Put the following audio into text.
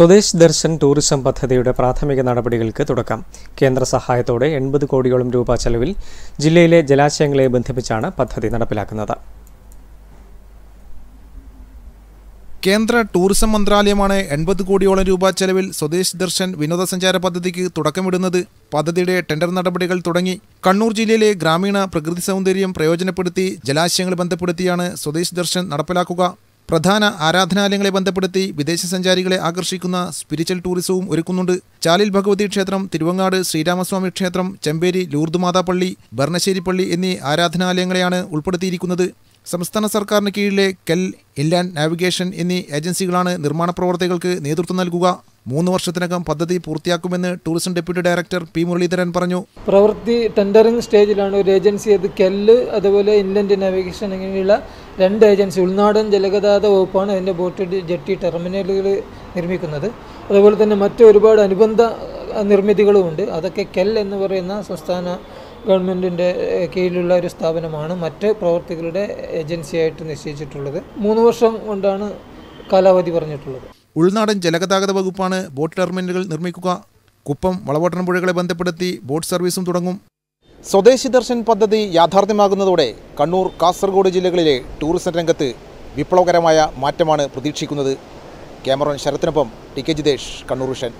Swadesh Darshan tourism പദ്ധതിയുടെ പ്രാഥമിക നടപടികൾക്ക് തുടക്കം കേന്ദ്ര സഹായത്തോടെ എൺപത് കോടിയോളം രൂപ ചെലവിൽ ജില്ലയിലെ ജലാശയങ്ങളെ ബന്ധിപ്പിച്ചാണ് പദ്ധതി നടപ്പിലാക്കുന്നത് കേന്ദ്ര ടൂറിസം മന്ത്രാലയമാണ് എൺപത് കോടിയോളം രൂപ ചെലവിൽ സ്വദേശ് ദർശൻ വിനോദസഞ്ചാര പദ്ധതിക്ക് തുടക്കമിടുന്നത് പദ്ധതിയുടെ ടെൻഡർ നടപടികൾ തുടങ്ങി കണ്ണൂർ ജില്ലയിലെ ഗ്രാമീണ പ്രകൃതി സൗന്ദര്യം പ്രയോജനപ്പെടുത്തി ജലാശയങ്ങൾ ബന്ധപ്പെടുത്തിയാണ് സ്വദേശ് ദർശൻ നടപ്പിലാക്കുക പ്രധാന ആരാധനാലയങ്ങളെ ബന്ധപ്പെടുത്തി വിദേശ സഞ്ചാരികളെ ആകർഷിക്കുന്ന സ്പിരിച്വൽ ടൂറിസവും ഒരുക്കുന്നുണ്ട് ചാലിൽ ഭഗവതി ക്ഷേത്രം തിരുവങ്ങാട് ശ്രീരാമസ്വാമി ക്ഷേത്രം ചെമ്പേരി ലൂർദുമാതാപ്പള്ളി ഭരണശ്ശേരിപ്പള്ളി എന്നീ ആരാധനാലയങ്ങളെയാണ് ഉൾപ്പെടുത്തിയിരിക്കുന്നത് സംസ്ഥാന സർക്കാരിന് കീഴിലെ കെൽ ഇൻലാൻഡ് നാവിഗേഷൻ എന്നീ ഏജൻസികളാണ് നിർമ്മാണ പ്രവർത്തികൾക്ക് നേതൃത്വം നൽകുക മൂന്ന് വർഷത്തിനകം പദ്ധതി പൂർത്തിയാക്കുമെന്ന് tourism deputy director P Muraleedharan പറഞ്ഞു പ്രവൃത്തി ടെൻഡറിംഗ് സ്റ്റേജിലാണ് ഒരു ഏജൻസി അത് കെല്ല് അതുപോലെ ഇൻലൻഡ് നാവിഗേഷൻ ഇങ്ങനെയുള്ള രണ്ട് ഏജൻസി ഉൾനാടൻ ജലഗതാഗത വകുപ്പാണ് അതിൻ്റെ ബോട്ട് ജെട്ടി ടെർമിനലുകൾ നിർമ്മിക്കുന്നത് അതുപോലെ തന്നെ മറ്റൊരുപാട് ഒരുപാട് അനുബന്ധ നിർമ്മിതികളുമുണ്ട് അതൊക്കെ കെൽ എന്ന് പറയുന്ന സംസ്ഥാന ഗവൺമെൻറ്റിൻ്റെ കീഴിലുള്ള ഒരു സ്ഥാപനമാണ് മറ്റ് പ്രവർത്തികളുടെ ഏജൻസിയായിട്ട് നിശ്ചയിച്ചിട്ടുള്ളത് മൂന്ന് വർഷം കൊണ്ടാണ് കാലാവധി പറഞ്ഞിട്ടുള്ളത് ഉൾനാടൻ ജലഗതാഗത വകുപ്പാണ് ബോട്ട് ടെർമിനലുകൾ നിർമ്മിക്കുക കുപ്പം വളവോട്ടൻ പുഴകളെ ബന്ധപ്പെടുത്തി ബോട്ട് സർവീസും തുടങ്ങും സ്വദേശി ദർശൻ പദ്ധതി യാഥാർത്ഥ്യമാകുന്നതോടെ കണ്ണൂർ കാസർഗോഡ് ജില്ലകളിലെ ടൂറിസം രംഗത്ത് വിപ്ലവകരമായ മാറ്റമാണ് പ്രതീക്ഷിക്കുന്നത് ക്യാമറോൻ ശരത്തിനൊപ്പം T K Jithesh Kannur vision